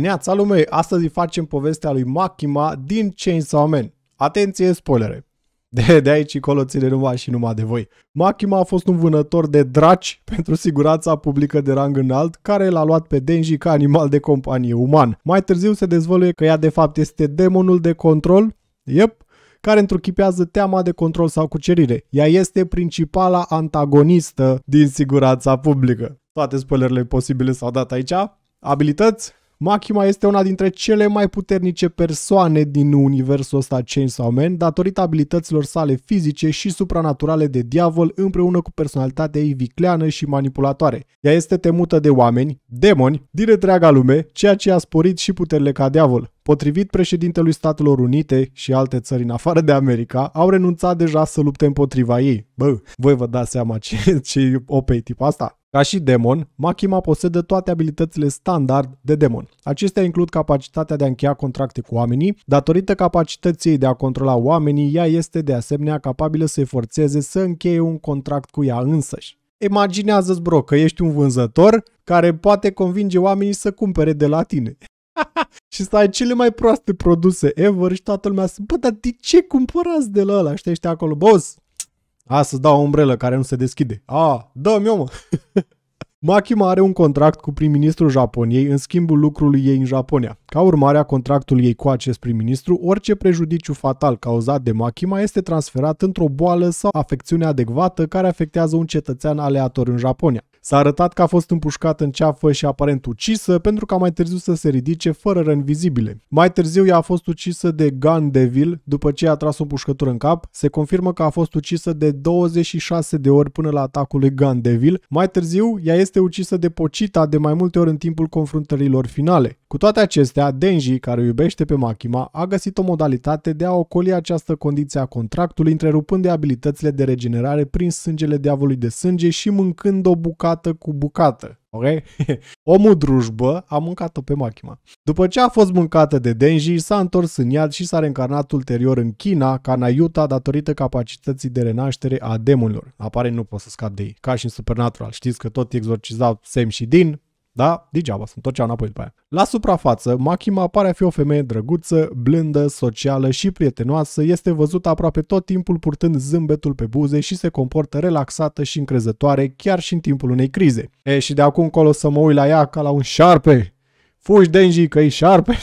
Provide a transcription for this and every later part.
Neața lumei, astăzi îi facem povestea lui Machima din Chainsaw Man. Atenție, spoilere! De, de aici încolo ține numai și numai de voi. Machima a fost un vânător de draci pentru siguranța publică de rang înalt, care l-a luat pe Denji ca animal de companie uman. Mai târziu se dezvăluie că ea de fapt este demonul de control, yep, care întruchipează teama de control sau cucerire. Ea este principala antagonistă din siguranța publică. Toate spoilerele posibile s-au dat aici. Abilități? Machima este una dintre cele mai puternice persoane din universul ăsta Chainsaw Man, datorită abilităților sale fizice și supranaturale de diavol împreună cu personalitatea ei vicleană și manipulatoare. Ea este temută de oameni, demoni, din întreaga lume, ceea ce a sporit și puterile ca diavol. Potrivit președintelui Statelor Unite și alte țări în afară de America, au renunțat deja să lupte împotriva ei. Bă, voi vă dați seama ce, ce OP e tip asta? Ca și demon, Machima posedă toate abilitățile standard de demon. Acestea includ capacitatea de a încheia contracte cu oamenii. Datorită capacității de a controla oamenii, ea este de asemenea capabilă să-i forțeze să încheie un contract cu ea însăși. Imaginează-ți, bro, că ești un vânzător care poate convinge oamenii să cumpere de la tine. și să ai cele mai proaste produse ever și toată lumea să, bă, dar de ce cumpărați de la ăla? Știi, ăștia acolo, boss, a, să dau o umbrelă care nu se deschide. A, dă-mi mă! Makima are un contract cu prim-ministrul Japoniei în schimbul lucrului ei în Japonia. Ca urmare a contractului ei cu acest prim-ministru, orice prejudiciu fatal cauzat de Makima este transferat într-o boală sau afecțiune adecvată care afectează un cetățean aleator în Japonia. S-a arătat că a fost împușcată în ceafă și aparent ucisă pentru ca mai târziu să se ridice fără răni vizibile. Mai târziu ea a fost ucisă de Gun Devil după ce a tras o pușcătură în cap. Se confirmă că a fost ucisă de 26 de ori până la atacul lui Gun Devil. Mai târziu ea este ucisă de Pocita de mai multe ori în timpul confruntărilor finale. Cu toate acestea, Denji, care o iubește pe Makima, a găsit o modalitate de a ocoli această condiție a contractului, întrerupând de abilitățile de regenerare prin sângele diavolului de sânge și mâncând o bucată cu bucată. Ok? Omul drujbă a mâncat-o pe Makima. După ce a fost mâncată de Denji, s-a întors în iad și s-a reîncarnat ulterior în China, ca Iuta, datorită capacității de renaștere a demonilor. Apare nu pot să scap de ei, ca și în Supernatural. Știți că tot exorcizau Sam și Din, da? Degeaba, sunt torceau înapoi după aia. La suprafață, Machima apare a fi o femeie drăguță, blândă, socială și prietenoasă, este văzută aproape tot timpul purtând zâmbetul pe buze și se comportă relaxată și încrezătoare chiar și în timpul unei crize. E, și de acum încolo să mă uit la ea ca la un șarpe. Fugi, Denji, că e șarpe!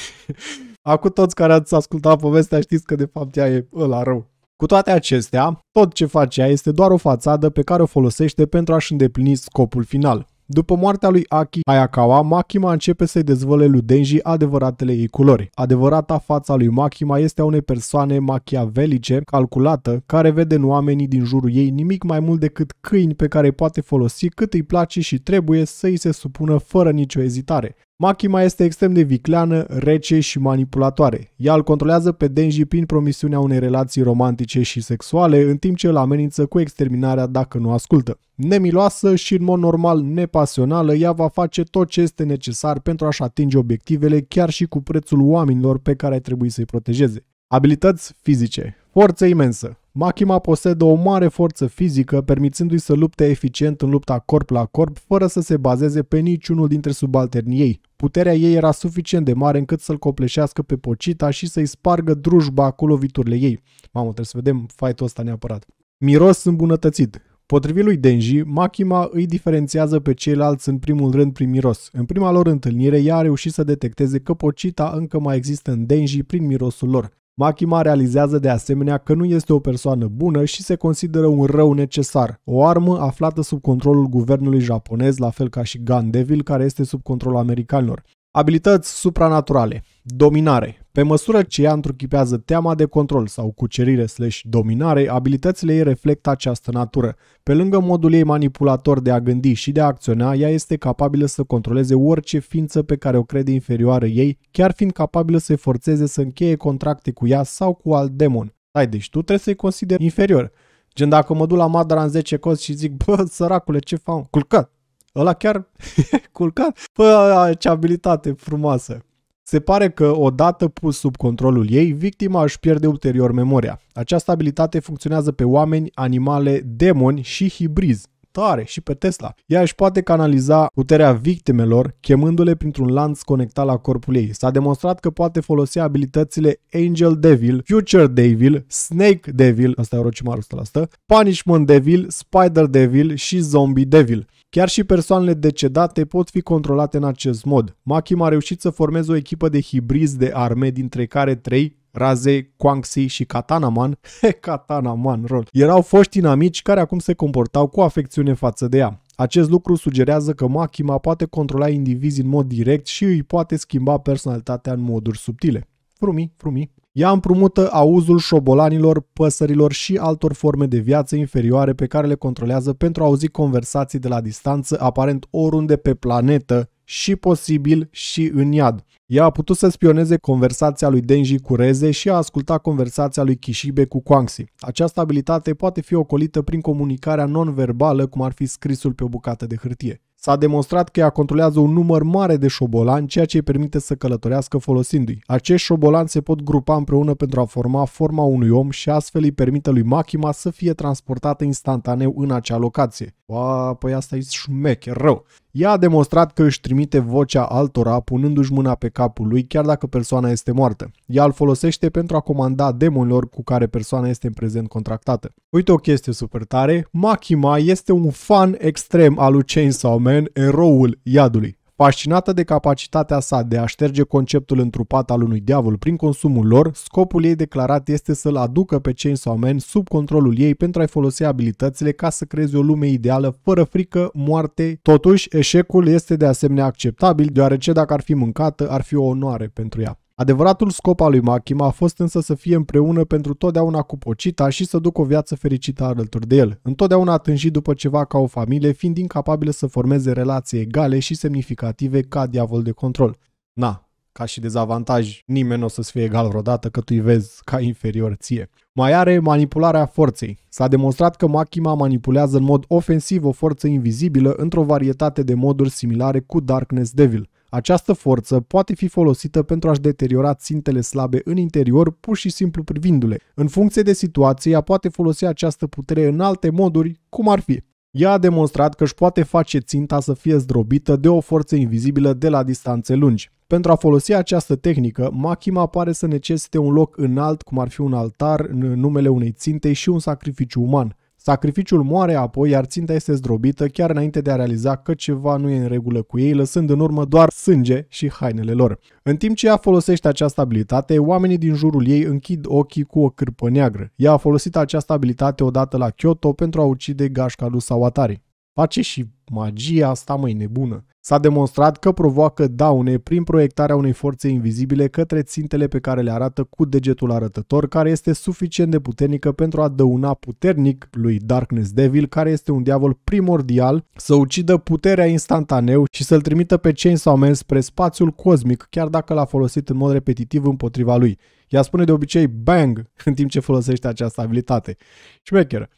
Acum toți care ați ascultat povestea știți că de fapt ea e ăla rău. Cu toate acestea, tot ce face ea este doar o fațadă pe care o folosește pentru a-și îndeplini scopul final. După moartea lui Aki Hayakawa, Makima începe să-i dezvăle lui Denji adevăratele ei culori. Adevărata fața lui Makima este a unei persoane machiavelice, calculată, care vede în oamenii din jurul ei nimic mai mult decât câini pe care îi poate folosi cât îi place și trebuie să îi se supună fără nicio ezitare. Makima este extrem de vicleană, rece și manipulatoare. Ea îl controlează pe Denji prin promisiunea unei relații romantice și sexuale, în timp ce îl amenință cu exterminarea dacă nu ascultă. Nemiloasă și în mod normal nepasională, ea va face tot ce este necesar pentru a-și atinge obiectivele chiar și cu prețul oamenilor pe care trebuie să-i protejeze. Abilități fizice. Forță imensă. Machima posedă o mare forță fizică, permițându-i să lupte eficient în lupta corp la corp, fără să se bazeze pe niciunul dintre subalternii ei. Puterea ei era suficient de mare încât să-l copleșească pe Pocita și să-i spargă drujba cu loviturile ei. Mamă, trebuie să vedem fight-ul ăsta neapărat. Miros îmbunătățit. Potrivit lui Denji, Makima îi diferențiază pe ceilalți în primul rând prin miros. În prima lor întâlnire, ea a reușit să detecteze că Pocita încă mai există în Denji prin mirosul lor. Machima realizează de asemenea că nu este o persoană bună și se consideră un rău necesar, o armă aflată sub controlul guvernului japonez, la fel ca și Gun Devil, care este sub controlul americanilor. Abilități supranaturale, dominare, pe măsură ce ea întruchipează teama de control sau cucerire slash dominare, abilitățile ei reflectă această natură. Pe lângă modul ei manipulator de a gândi și de a acționa, ea este capabilă să controleze orice ființă pe care o crede inferioară ei, chiar fiind capabilă să-i forțeze să încheie contracte cu ea sau cu alt demon. Ai, deci tu trebuie să-i consideri inferior. Gen dacă mă duc la Madara în 10 cos și zic, bă, săracule, ce fac? Culcat! Ăla chiar culcat? Bă, ce abilitate frumoasă! Se pare că, odată pus sub controlul ei, victima își pierde ulterior memoria. Această abilitate funcționează pe oameni, animale, demoni și hibrizi tare și pe Tesla. Ea își poate canaliza puterea victimelor, chemându-le printr-un lanț conectat la corpul ei. S-a demonstrat că poate folosi abilitățile Angel Devil, Future Devil, Snake Devil, asta e la 100%, Punishment Devil, Spider Devil și Zombie Devil. Chiar și persoanele decedate pot fi controlate în acest mod. Machim a reușit să formeze o echipă de hibrizi de arme, dintre care trei Raze, Quangxi și Katanaman, Katanaman rol, erau foști inamici care acum se comportau cu afecțiune față de ea. Acest lucru sugerează că Machima poate controla indivizi în mod direct și îi poate schimba personalitatea în moduri subtile. Frumi, frumi. Ea împrumută auzul șobolanilor, păsărilor și altor forme de viață inferioare pe care le controlează pentru a auzi conversații de la distanță, aparent oriunde pe planetă, și posibil și în iad. Ea a putut să spioneze conversația lui Denji cu Reze și a ascultat conversația lui Kishibe cu Kwangsi. Această abilitate poate fi ocolită prin comunicarea non-verbală, cum ar fi scrisul pe o bucată de hârtie. S-a demonstrat că ea controlează un număr mare de șobolani, ceea ce îi permite să călătorească folosindu-i. Acești șobolani se pot grupa împreună pentru a forma forma unui om și astfel îi permite lui Makima să fie transportată instantaneu în acea locație. A, păi asta e șmeche, rău. Ea a demonstrat că își trimite vocea altora punându-și mâna pe capul lui chiar dacă persoana este moartă. Ea îl folosește pentru a comanda demonilor cu care persoana este în prezent contractată. Uite o chestie super tare, Makima este un fan extrem al lui Chainsaw Man, eroul iadului. Fascinată de capacitatea sa de a șterge conceptul întrupat al unui diavol prin consumul lor, scopul ei declarat este să-l aducă pe Chainsaw Man sub controlul ei pentru a-i folosi abilitățile ca să creeze o lume ideală fără frică, moarte. Totuși, eșecul este de asemenea acceptabil, deoarece dacă ar fi mâncată, ar fi o onoare pentru ea. Adevăratul scop al lui Machima a fost însă să fie împreună pentru totdeauna cu Pocita și să ducă o viață fericită alături de el. Întotdeauna a după ceva ca o familie, fiind incapabilă să formeze relații egale și semnificative ca diavol de control. Na, ca și dezavantaj, nimeni nu o să-ți fie egal vreodată că tu-i vezi ca inferior ție. Mai are manipularea forței. S-a demonstrat că Makima manipulează în mod ofensiv o forță invizibilă într-o varietate de moduri similare cu Darkness Devil. Această forță poate fi folosită pentru a-și deteriora țintele slabe în interior pur și simplu privindu-le. În funcție de situație, ea poate folosi această putere în alte moduri, cum ar fi ea a demonstrat că își poate face ținta să fie zdrobită de o forță invizibilă de la distanțe lungi. Pentru a folosi această tehnică, machima pare să necesite un loc înalt, cum ar fi un altar, în numele unei ținte și un sacrificiu uman. Sacrificiul moare apoi, iar ținta este zdrobită chiar înainte de a realiza că ceva nu e în regulă cu ei, lăsând în urmă doar sânge și hainele lor. În timp ce ea folosește această abilitate, oamenii din jurul ei închid ochii cu o cârpă neagră. Ea a folosit această abilitate odată la Kyoto pentru a ucide gașca lui Sawatari. Face și magia asta mai nebună. S-a demonstrat că provoacă daune prin proiectarea unei forțe invizibile către țintele pe care le arată cu degetul arătător, care este suficient de puternică pentru a dăuna puternic lui Darkness Devil, care este un diavol primordial, să ucidă puterea instantaneu și să-l trimită pe Chainsaw Man spre spațiul cosmic, chiar dacă l-a folosit în mod repetitiv împotriva lui. Ea spune de obicei bang în timp ce folosește această abilitate. Șmecheră.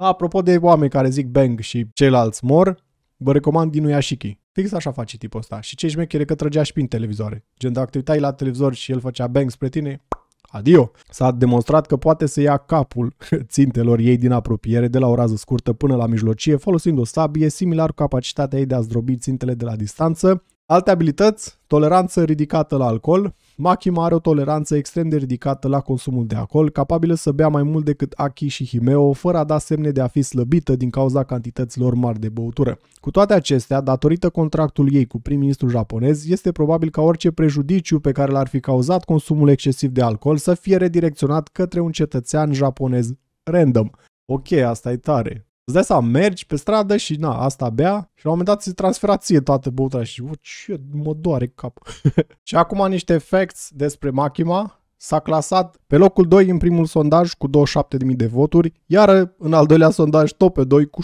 Apropo de oameni care zic bang și ceilalți mor, vă recomand din Uyashiki. Fix așa face tipul ăsta. Și ce șmechere că trăgea și prin televizoare. Gen, dacă te uitai la televizor și el făcea bang spre tine, adio. S-a demonstrat că poate să ia capul țintelor ei din apropiere de la o rază scurtă până la mijlocie, folosind o sabie similar cu capacitatea ei de a zdrobi țintele de la distanță, Alte abilități, toleranță ridicată la alcool. Machima are o toleranță extrem de ridicată la consumul de alcool, capabilă să bea mai mult decât Aki și Himeo, fără a da semne de a fi slăbită din cauza cantităților mari de băutură. Cu toate acestea, datorită contractului ei cu prim ministrul japonez, este probabil ca orice prejudiciu pe care l-ar fi cauzat consumul excesiv de alcool să fie redirecționat către un cetățean japonez random. Ok, asta e tare. Îți dai seama, mergi pe stradă și na, asta bea și la un moment dat se transfera ție toată băutura și o, ce mă doare cap. și acum niște facts despre Machima, s-a clasat pe locul 2 în primul sondaj cu 27.000 de voturi, iar în al doilea sondaj top pe 2 cu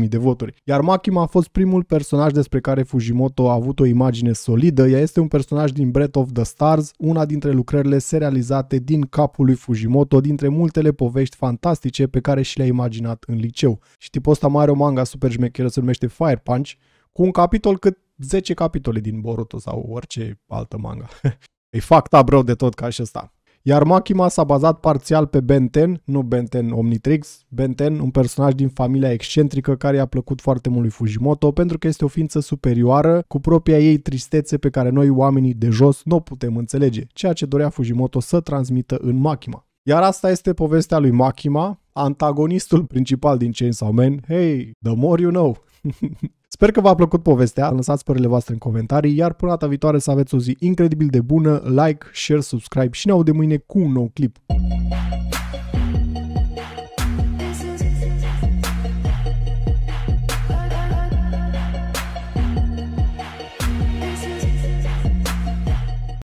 76.000 de voturi. Iar Makima a fost primul personaj despre care Fujimoto a avut o imagine solidă, ea este un personaj din Breath of the Stars, una dintre lucrările serializate din capul lui Fujimoto, dintre multele povești fantastice pe care și le-a imaginat în liceu. Și tipul ăsta mai are o manga super jmecheră, se numește Fire Punch, cu un capitol cât 10 capitole din Boruto sau orice altă manga. E fact up rău de tot ca și ăsta. Iar Machima s-a bazat parțial pe Ben 10, nu Ben 10 Omnitrix, Ben 10, un personaj din familia excentrică care i-a plăcut foarte mult lui Fujimoto pentru că este o ființă superioară cu propria ei tristețe pe care noi oamenii de jos nu o putem înțelege, ceea ce dorea Fujimoto să transmită în Machima. Iar asta este povestea lui Machima, antagonistul principal din Chainsaw Man, hey, the more you know. Sper că v-a plăcut povestea, lăsați părerile voastre în comentarii, iar până data viitoare să aveți o zi incredibil de bună, like, share, subscribe și ne audem mâine cu un nou clip.